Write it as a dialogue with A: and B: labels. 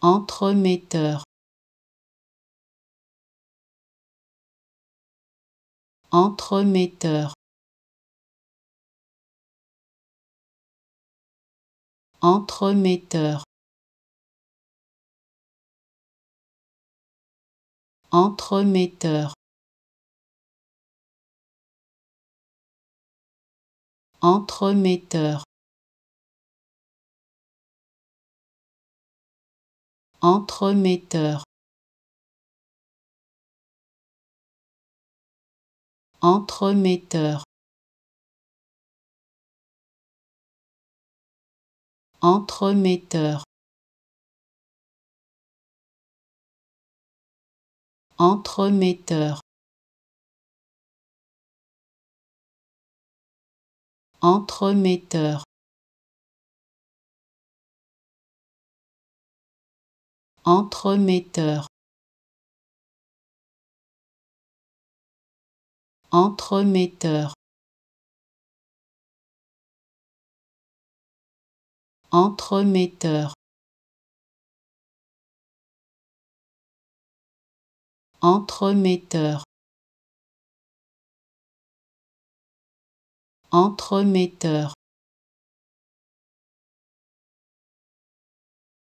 A: entremetteur entremetteur entremetteur entremetteur entremetteur entremetteur entremetteur entremetteur entremetteur entremetteur entremetteur entremetteur entremetteur entremetteur entremetteur